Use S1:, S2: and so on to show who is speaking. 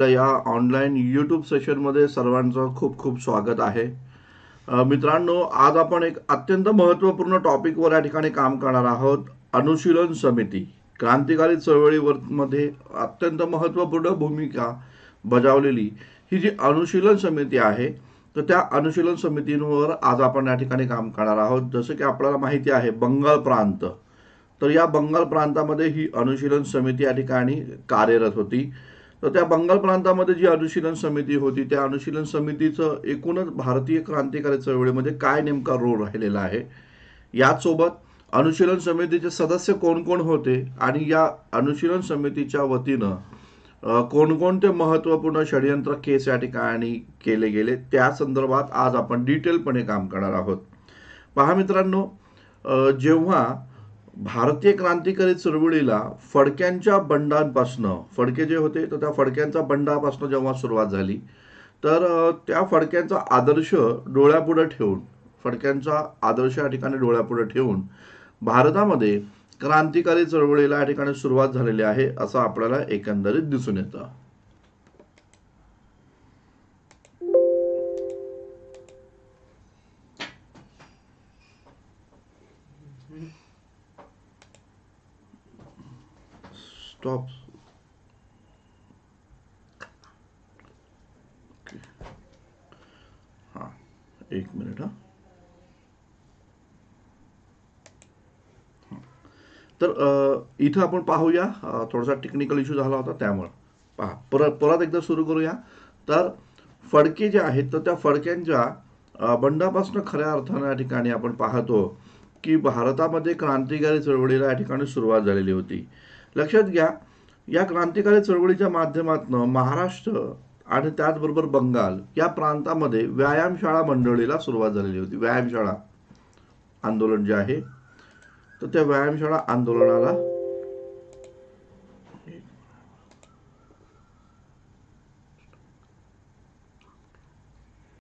S1: तर या online YouTube सेशनमध्ये सर्वांचं खूप खूप स्वागत आहे मित्रांनो आज आपण एक अत्यंत महत्त्वपूर्ण टॉपिकवर या ठिकाणी काम करणार आहोत अनुशीलन समिती क्रांतिकारी चळवळीवरमध्ये अत्यंत महत्त्वपूर्ण भूमिका बजावलेली ही जी अनुशीलन समिती आहे तर त्या अनुशीलन समितींवर आज आपण या ठिकाणी काम करणार आहोत जसं की आपल्याला माहिती आहे बंगाल प्रांत तर या बंगाल प्रांतामध्ये ही अनुशीलन समिती या ठिकाणी कार्यरत होती तर त्या बंगाल प्रांतामध्ये जी अनुशीलन समिती होती त्या अनुशीलन समितीचं एकूणच भारतीय क्रांतिकारी चळवळीमध्ये काय नेमका रोल राहिलेला आहे याचसोबत अनुशीलन समितीचे सदस्य कोण कोण होते आणि या अनुशीलन समितीच्या वतीनं कोणकोणते महत्त्वपूर्ण षडयंत्र केस या ठिकाणी केले गेले त्या संदर्भात आज आपण डिटेलपणे काम करणार आहोत पहा मित्रांनो जेव्हा भारतीय क्रांतिकारी चळवळीला फडक्यांच्या बंडांपासनं फडके जे होते तर त्या फडक्यांच्या बंडापासनं जेव्हा सुरुवात झाली तर त्या फडक्यांचा आदर्श डोळ्यापुढं ठेवून फडक्यांचा आदर्श या ठिकाणी डोळ्यापुढं ठेवून भारतामध्ये क्रांतिकारी चळवळीला या ठिकाणी सुरुवात झालेली आहे असं आपल्याला एकंदरीत दिसून येतं stop एक मिनिट हा तर इथं आपण पाहूया थोडासा टेक्निकल इश्यू झाला होता त्यामुळे पहा परत परत एकदा सुरू करूया तर फडके जे आहेत तर त्या फडक्यांच्या बंडापासून खऱ्या अर्थानं या ठिकाणी आपण पाहतो की भारतामध्ये क्रांतिकारी चळवळीला या ठिकाणी सुरुवात झालेली होती लक्षात घ्या या क्रांतिकारी चळवळीच्या माध्यमातून महाराष्ट्र आणि त्याचबरोबर बंगाल या प्रांतामध्ये व्यायामशाळा मंडळीला सुरुवात झालेली होती व्यायामशाळा आंदोलन जे आहे तर त्या व्यायामशाळा आंदोलनाला